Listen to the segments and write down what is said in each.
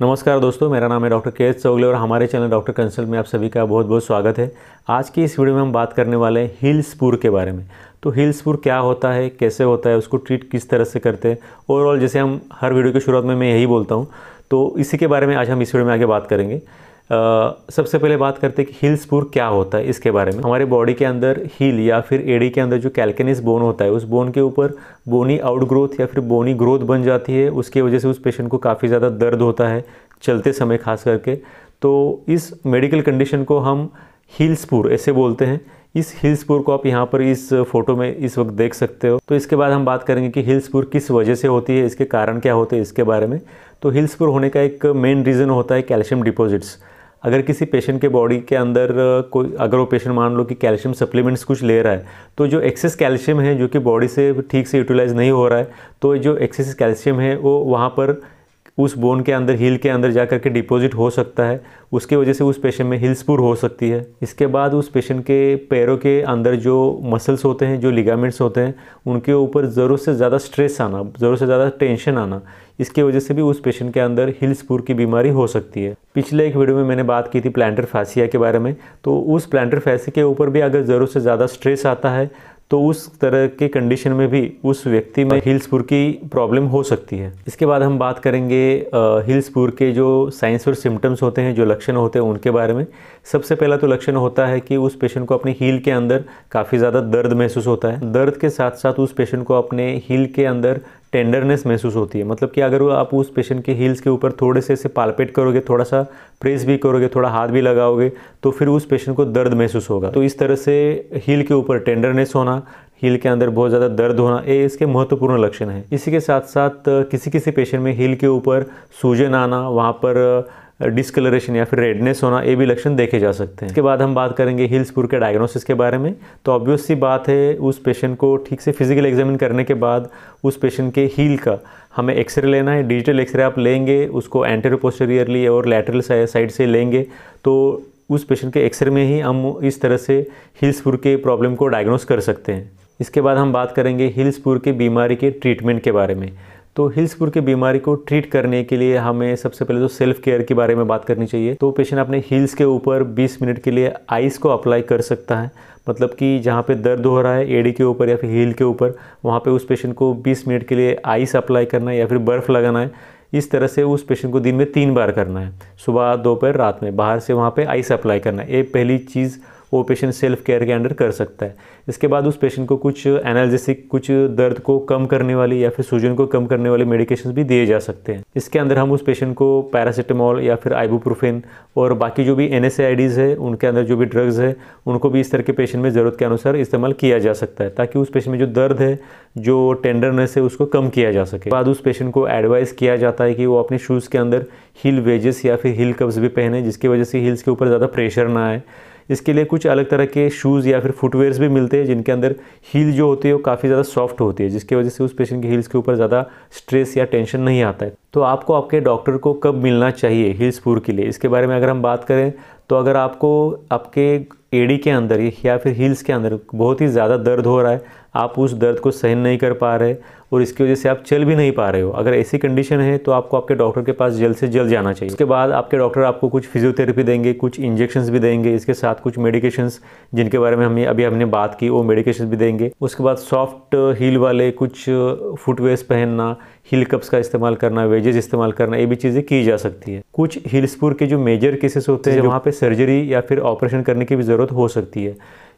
नमस्कार दोस्तों मेरा नाम है डॉक्टर के एस चौगले और हमारे चैनल डॉक्टर कंसल्ट में आप सभी का बहुत बहुत स्वागत है आज की इस वीडियो में हम बात करने वाले हैं हिल्सपुर के बारे में तो हिल्सपुर क्या होता है कैसे होता है उसको ट्रीट किस तरह से करते हैं ओवरऑल जैसे हम हर वीडियो की शुरुआत में मैं यही बोलता हूँ तो इसी के बारे में आज हम इस वीडियो में आगे बात करेंगे सबसे पहले बात करते हैं कि हील स्पूर क्या होता है इसके बारे में हमारे बॉडी के अंदर हील या फिर एडी के अंदर जो कैल्केनिस बोन होता है उस बोन के ऊपर बोनी आउटग्रोथ या फिर बोनी ग्रोथ बन जाती है उसकी वजह से उस पेशेंट को काफ़ी ज़्यादा दर्द होता है चलते समय खास करके तो इस मेडिकल कंडीशन को हम हील स्पूर ऐसे बोलते हैं इस हिल स्पूर को आप यहाँ पर इस फोटो में इस वक्त देख सकते हो तो इसके बाद हम बात करेंगे कि हिल स्पूर किस वजह से होती है इसके कारण क्या होते हैं इसके बारे में तो हिल स्पूर होने का एक मेन रीज़न होता है कैल्शियम डिपॉजिट्स अगर किसी पेशेंट के बॉडी के अंदर कोई अगर वो पेशेंट मान लो कि कैल्शियम सप्लीमेंट्स कुछ ले रहा है तो जो एक्सेस कैल्शियम है जो कि बॉडी से ठीक से यूटिलाइज नहीं हो रहा है तो जो एक्सेस कैल्शियम है वो वहाँ पर उस बोन के अंदर हील के अंदर जा करके डिपॉजिट हो सकता है उसके वजह से उस पेशेंट में हिल्सपुर हो सकती है इसके बाद उस पेशेंट के पैरों के अंदर जो मसल्स होते हैं जो लिगामेंट्स होते हैं उनके ऊपर ज़रूरत से ज़्यादा स्ट्रेस आना ज़रूरत से ज़्यादा टेंशन आना इसके वजह से भी उस पेशेंट के अंदर हिल्सपुर की बीमारी हो सकती है पिछले एक वीडियो में मैंने बात की थी प्लान्टर फैसिया के बारे में तो उस प्लान्टर फैसिया के ऊपर भी अगर ज़रूरत से ज़्यादा स्ट्रेस आता है तो उस तरह के कंडीशन में भी उस व्यक्ति में हिल्सपुर की प्रॉब्लम हो सकती है इसके बाद हम बात करेंगे हिल्सपुर के जो साइंस और सिम्टम्स होते हैं जो लक्षण होते हैं उनके बारे में सबसे पहला तो लक्षण होता है कि उस पेशेंट को अपने हील के अंदर काफ़ी ज़्यादा दर्द महसूस होता है दर्द के साथ साथ उस पेशेंट को अपने हील के अंदर टेंडरनेस महसूस होती है मतलब कि अगर आप उस पेशेंट के हील्स के ऊपर थोड़े से ऐसे पालपेट करोगे थोड़ा सा प्रेस भी करोगे थोड़ा हाथ भी लगाओगे तो फिर उस पेशेंट को दर्द महसूस होगा तो इस तरह से हील के ऊपर टेंडरनेस होना हील के अंदर बहुत ज़्यादा दर्द होना ये इसके महत्वपूर्ण लक्षण है इसी के साथ साथ किसी किसी पेशेंट में हील के ऊपर सूजन आना वहाँ पर डिसकलरेशन या फिर रेडनेस होना ये भी लक्षण देखे जा सकते हैं इसके बाद हम बात करेंगे हिल्सपुर के डायग्नोसिस के बारे में तो ऑब्वियस सी बात है उस पेशेंट को ठीक से फिजिकल एग्जामिन करने के बाद उस पेशेंट के हील का हमें एक्सरे लेना है डिजिटल एक्सरे आप लेंगे उसको एंटेरोपोस्टेरियरली और लैटरल साइड से लेंगे तो उस पेशेंट के एक्सरे में ही हम इस तरह से हिल्सपुर के प्रॉब्लम को डायग्नोस कर सकते हैं इसके बाद हम बात करेंगे हिल्सपुर के बीमारी के ट्रीटमेंट के बारे में तो हिल्सपुर की बीमारी को ट्रीट करने के लिए हमें सबसे पहले तो सेल्फ केयर के बारे में बात करनी चाहिए तो पेशेंट अपने हील्स के ऊपर 20 मिनट के लिए आइस को अप्लाई कर सकता है मतलब कि जहाँ पे दर्द हो रहा है एडी के ऊपर या फिर हील के ऊपर वहाँ पे उस पेशेंट को 20 मिनट के लिए आइस अप्लाई करना है या फिर बर्फ़ लगाना है इस तरह से उस पेशेंट को दिन में तीन बार करना है सुबह दोपहर रात में बाहर से वहाँ पर आइस अप्लाई करना है ये पहली चीज़ वो पेशेंट सेल्फ केयर के अंडर कर सकता है इसके बाद उस पेशेंट को कुछ एनालिसिक कुछ दर्द को कम करने वाली या फिर सूजन को कम करने वाले मेडिकेशन भी दिए जा सकते हैं इसके अंदर हम उस पेशेंट को पैरासीटामोल या फिर आइबोप्रोफेन और बाकी जो भी एन है उनके अंदर जो भी ड्रग्स है उनको भी इस तरह के पेशेंट में ज़रूरत के अनुसार इस्तेमाल किया जा सकता है ताकि उस पेशेंट में जो दर्द है जो टेंडरनेस है उसको कम किया जा सके बाद उस पेशेंट को एडवाइस किया जाता है कि वो अपने शूज़ के अंदर हील वेजेस या फिर हील कप्स भी पहने जिसकी वजह से हील्स के ऊपर ज़्यादा प्रेशर ना आए इसके लिए कुछ अलग तरह के शूज़ या फिर फुटवेयर्स भी मिलते हैं जिनके अंदर हील जो होती है वो काफ़ी ज़्यादा सॉफ्ट होती है जिसकी वजह से उस पेशेंट के हील्स के ऊपर ज़्यादा स्ट्रेस या टेंशन नहीं आता है तो आपको आपके डॉक्टर को कब मिलना चाहिए हील्स पूर के लिए इसके बारे में अगर हम बात करें तो अगर आपको आपके एडी के अंदर या फिर हील्स के अंदर बहुत ही ज़्यादा दर्द हो रहा है आप उस दर्द को सहन नहीं कर पा रहे और इसकी वजह से आप चल भी नहीं पा रहे हो अगर ऐसी कंडीशन है तो आपको आपके डॉक्टर के पास जल्द से जल्द जाना चाहिए उसके बाद आपके डॉक्टर आपको कुछ फिजियोथेरेपी देंगे कुछ इंजेक्शन भी देंगे इसके साथ कुछ मेडिकेशंस जिनके बारे में हमें अभी हमने बात की वो मेडिकेशंस भी देंगे उसके बाद सॉफ्ट हील वाले कुछ फुटवेयर्स पहनना हील कप्स का इस्तेमाल करना वेजेस इस्तेमाल करना ये भी चीज़ें की जा सकती है कुछ हिल्सपुर के जो मेजर केसेस होते हैं वहाँ पर सर्जरी या फिर ऑपरेशन करने की भी ज़रूरत हो सकती है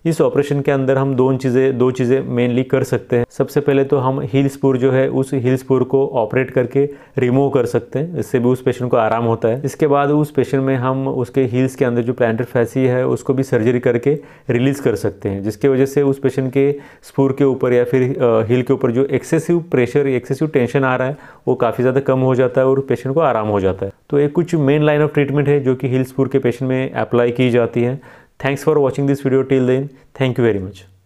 इस ऑपरेशन के अंदर हम दोन चीज़ें दो चीज़ें मेनली कर सकते हैं सबसे पहले तो हम हील स्पोर जो है उस हील स्पोर को ऑपरेट करके रिमूव कर सकते हैं इससे भी उस पेशेंट को आराम होता है इसके बाद उस पेशेंट में हम उसके हील्स के अंदर जो प्लान्टर फैसी है उसको भी सर्जरी करके रिलीज़ कर सकते हैं जिसकी वजह से उस पेशेंट के स्पोर के ऊपर या फिर हील के ऊपर जो एक्सेसिव प्रेशर एक्सेसिव टेंशन आ रहा है वो काफ़ी ज़्यादा कम हो जाता है और पेशेंट को आराम हो जाता है तो ये कुछ मेन लाइन ऑफ ट्रीटमेंट है जो कि हिल्सपुर के पेशेंट में अप्लाई की जाती है Thanks for watching this video till then. Thank you very much.